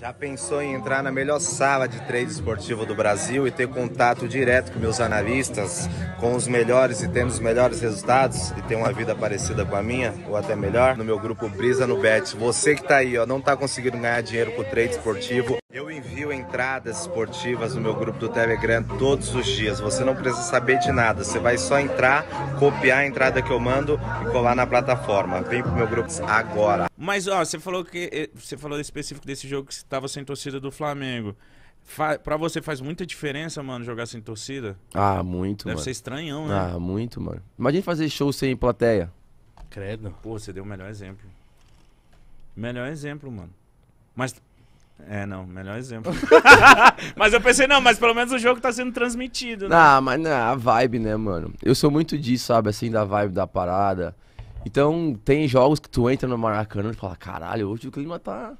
Já pensou em entrar na melhor sala de trade esportivo do Brasil e ter contato direto com meus analistas, com os melhores e tendo os melhores resultados e ter uma vida parecida com a minha, ou até melhor, no meu grupo Brisa no Bet. Você que tá aí, ó, não tá conseguindo ganhar dinheiro com o trade esportivo, eu envio entradas esportivas no meu grupo do Telegram todos os dias. Você não precisa saber de nada. Você vai só entrar, copiar a entrada que eu mando e colar na plataforma. Vem pro meu grupo agora. Mas ó, você falou que eh, você falou específico desse jogo que estava sem torcida do Flamengo. Fa pra você faz muita diferença, mano, jogar sem torcida? Ah, muito, Deve mano. Deve ser estranhão, né? Ah, muito, mano. Imagina fazer show sem plateia. Credo. Pô, você deu o melhor exemplo. Melhor exemplo, mano. Mas é, não, melhor exemplo. mas eu pensei, não, mas pelo menos o jogo tá sendo transmitido, né? Ah, mas não, é a vibe, né, mano? Eu sou muito disso, sabe, assim, da vibe da parada. Então, tem jogos que tu entra no Maracanã e fala, caralho, hoje o clima tá,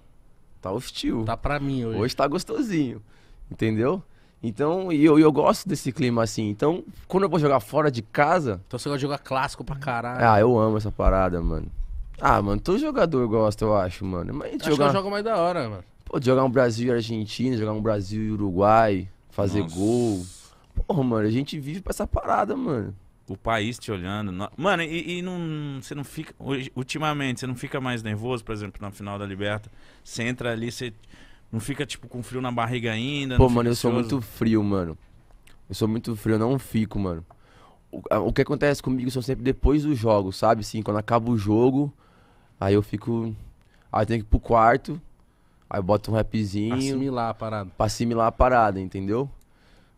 tá hostil. Tá pra mim hoje. Hoje tá gostosinho, entendeu? Então, e eu, eu gosto desse clima assim. Então, quando eu vou jogar fora de casa... Então você gosta de jogar clássico pra caralho. Ah, eu amo essa parada, mano. Ah, mano, todo jogador gosta, eu acho, mano. Mas acho jogar... que eu jogo mais da hora, mano. Pô, jogar um Brasil e Argentina, jogar um Brasil e Uruguai, fazer Nossa. gol. Porra, mano, a gente vive pra essa parada, mano. O país te olhando. No... Mano, e, e, não, você não fica. Ultimamente, você não fica mais nervoso, por exemplo, na final da Liberta. Você entra ali, você não fica, tipo, com frio na barriga ainda. Pô, mano, eu sou muito frio, mano. Eu sou muito frio, eu não fico, mano. O, que acontece comigo são sempre depois do jogo, sabe? Assim, quando acaba o jogo, aí eu fico. Aí eu tenho que ir pro quarto, Aí bota um rapzinho. Pra assimilar a parada. Pra assimilar a parada, entendeu?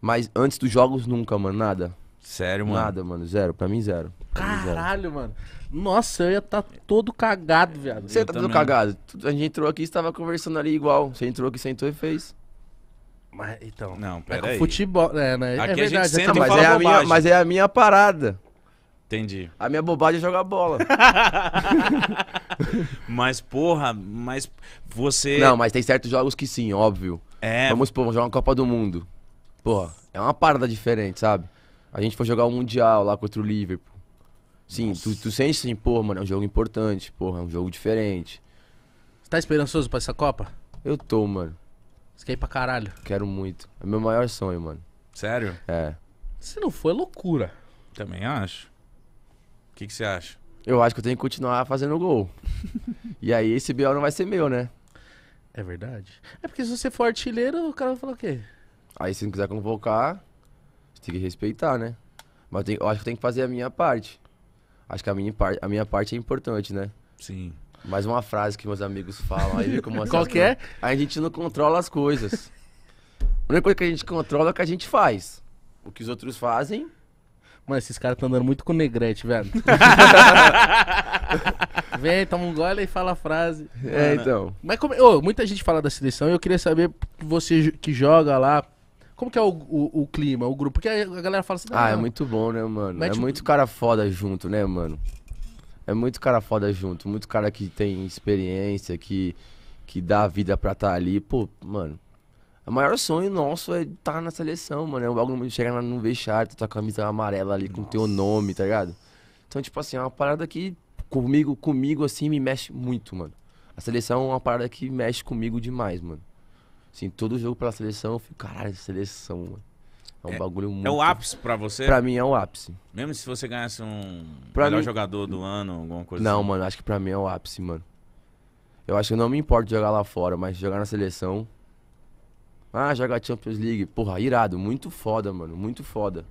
Mas antes dos jogos, nunca, mano, nada. Sério, mano? Nada, mano, zero. Pra mim, zero. Pra mim, zero. Caralho, mano. Nossa, eu ia tá todo cagado, viado. Você tá todo cagado. A gente entrou aqui e estava conversando ali igual. Você entrou aqui, sentou e fez. Mas então. Não, é pera com aí. futebol, é, né? É aqui é verdade, Mas fala é, a minha, mas é a minha parada. Entendi. A minha bobagem é jogar bola. mas, porra, mas você. Não, mas tem certos jogos que sim, óbvio. É. Vamos pô, jogar uma Copa do Mundo. Porra, é uma parada diferente, sabe? A gente foi jogar o um Mundial lá contra o Liverpool. Sim, tu, tu, sente assim, porra, mano, é um jogo importante, porra, é um jogo diferente. Você tá esperançoso pra essa Copa? Eu tô, mano. Você quer ir pra caralho? Quero muito. É meu maior sonho, mano. Sério? É. Se não for, é loucura. Também acho. O que, que você acha? Eu acho que eu tenho que continuar fazendo gol. e aí esse BO não vai ser meu, né? É verdade. É porque se você for artilheiro, o cara vai falar o quê? Aí se não quiser convocar, você tem que respeitar, né? Mas eu, tenho, eu acho que tem que fazer a minha parte. Acho que a minha, par, a minha parte é importante, né? Sim. Mais uma frase que meus amigos falam. Aí como assim, qualquer. Né? que é? A gente não controla as coisas. a única coisa que a gente controla é o que a gente faz. O que os outros fazem, Mano, esses caras estão andando muito com negrete, velho. Vem, toma um gole e fala a frase. É, Mano. então. Mas como, oh, muita gente fala da seleção e eu queria saber, você que joga lá, como que é o, o, o, clima, o grupo? Porque a galera fala assim... Ah, é muito bom, né, mano? É tipo muito cara foda junto, né, mano? É muito cara foda junto. Muito cara que tem experiência, que, que dá a vida pra estar tá ali. Pô, mano, o maior sonho nosso é estar tá na seleção, mano. É um bagulho de chegar no vestiário, tá tua camisa amarela ali com o teu nome, tá ligado? Então, tipo assim, é uma parada que comigo, comigo, assim, me mexe muito, mano. A seleção é uma parada que mexe comigo demais, mano. Assim, todo jogo pela seleção, eu fico, caralho, seleção, mano. É um é, bagulho muito. É o ápice pra você? Pra mim é o ápice. Mesmo se você ganhasse um pra melhor mim... jogador do ano, alguma coisa Não, assim. mano, acho que pra mim é o ápice, mano. Eu acho que não me importo jogar lá fora, mas jogar na seleção ah, jogar Champions League. Porra, irado, muito foda, mano, muito foda.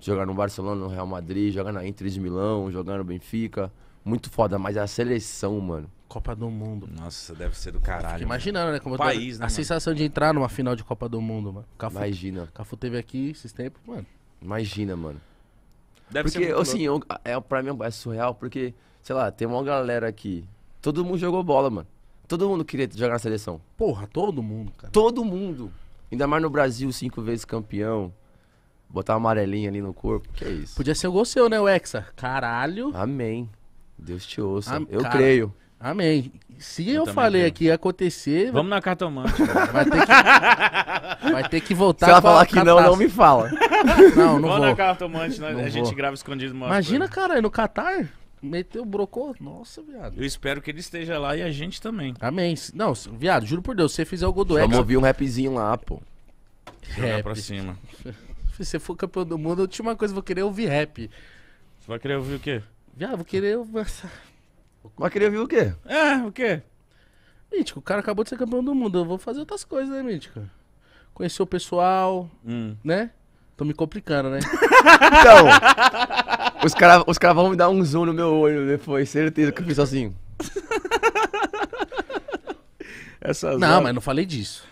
Jogar no Barcelona, no Real Madrid, jogar na Inter de Milão, jogar no Benfica. Muito foda, mas a seleção, mano. Copa do Mundo. Nossa, deve ser do caralho. Imaginando, né? Como país, né? A mano? sensação de entrar numa final de Copa do Mundo, mano. Cafu, Imagina. Cafu teve aqui esses tempos, mano. Imagina, mano. Deve porque, ser assim, eu, é, pra mim é surreal, porque, sei lá, tem uma galera aqui. Todo mundo jogou bola, mano. Todo mundo queria jogar na seleção. Porra, todo mundo, cara. Todo mundo. Ainda mais no Brasil, cinco vezes campeão. Botar uma amarelinha ali no corpo, que é isso. Podia ser o gol seu, né, o Caralho. Amém. Deus te ouça. Am- Eu cara- creio. Amém. Se eu, Eu falei aqui ia acontecer, Vamos na cartomante. vai ter que, vai ter que voltar Se ela falar que não, não me fala. Não, não Vamos na vou. cartomante, né? Não a vou. gente grava escondido. Imagina, coisa. cara, é no Catar. Meteu, brocou. Nossa, viado. Eu espero que ele esteja lá e a gente também. Amém. Não, viado, juro por Deus, se você fizer o gol do Só Hexa. um rapzinho lá, pô. rap pra cima. Se você for campeão do mundo, a última coisa, eu vou querer ouvir rap. Você vai querer ouvir o quê? Viado, vou querer ouvir. Vai querer ouvir o quê? É, o quê? Mítico, o cara acabou de ser campeão do mundo. Eu vou fazer outras coisas, né, Mítico? Conhecer o pessoal, hum. né? Tô me complicando, né? então, Os caras os cara vão me dar um zoom no meu olho depois, né? certeza que eu fiz assim. Essas não, horas... mas não falei disso.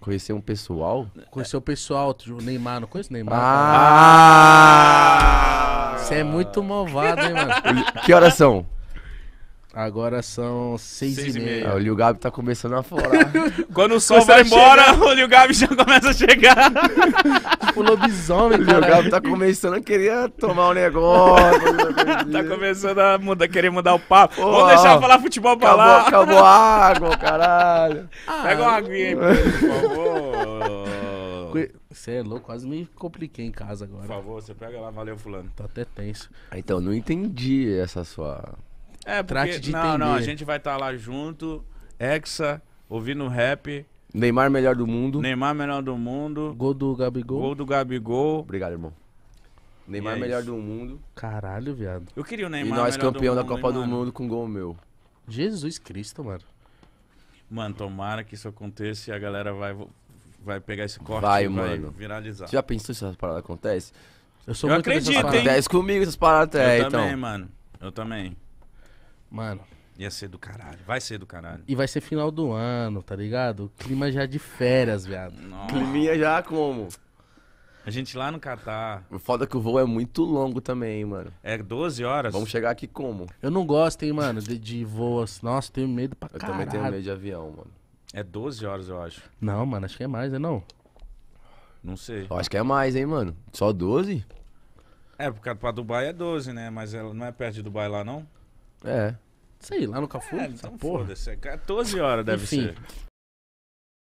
Conhecer um pessoal? Conhecer o pessoal, o Neymar, não conheço o Neymar. Ah! Você é muito malvado, hein, mano? Que horas são? Agora são seis, seis e, e, meia. meia. É, o Lio Gabi tá começando a falar Quando o sol vai embora, chegar... o Lio Gabi já começa a chegar. tipo lobisomem, cara. O Gabi tá começando a querer tomar um negócio. tá assim. começando a mudar, querer mudar o papo. Vamos deixar falar futebol pra acabou, lá. Acabou a água, caralho. Ah, Pega uma aguinha aí, ah. por favor. Você é louco, quase me compliquei em casa agora. Por favor, você pega lá, valeu, fulano. Tô até tenso. Ah, então, não entendi essa sua é, porque, Trate de não, entender. não, a gente vai estar tá lá junto, Hexa, ouvindo rap. Neymar melhor do mundo. Neymar melhor do mundo. Gol do Gabigol. Gol do Gabigol. Obrigado, irmão. Neymar é melhor isso. do mundo. Caralho, viado. Eu queria o Neymar. E nós campeão da mundo, Copa do Mundo com gol meu. Jesus Cristo, mano. Mano, tomara que isso aconteça e a galera vai, vai pegar esse corte vai, e vai mano. viralizar. Você já pensou se essa parada acontece? Eu sou eu muito acredito, hein? Acontece comigo essas paradas até, Eu então. também, mano. Eu também. Mano. Ia ser do caralho. Vai ser do caralho. E vai ser final do ano, tá ligado? Clima já é de férias, viado. Climinha já como? A gente lá no Catar. O foda é que o voo é muito longo também, mano. É 12 horas. Vamos chegar aqui como? Eu não gosto, hein, mano, de, de voos. Nossa, tenho medo pra eu caralho. Eu também tenho medo de avião, mano. É 12 horas, eu acho. Não, mano, acho que é mais, é não? Não sei. Eu acho que é mais, hein, mano. Só 12? É, porque pra Dubai é 12, né? Mas ela não é perto de Dubai lá, não? É. Sei, lá no Cafu? É, então porra. foda-se. 14 é horas deve Enfim, ser.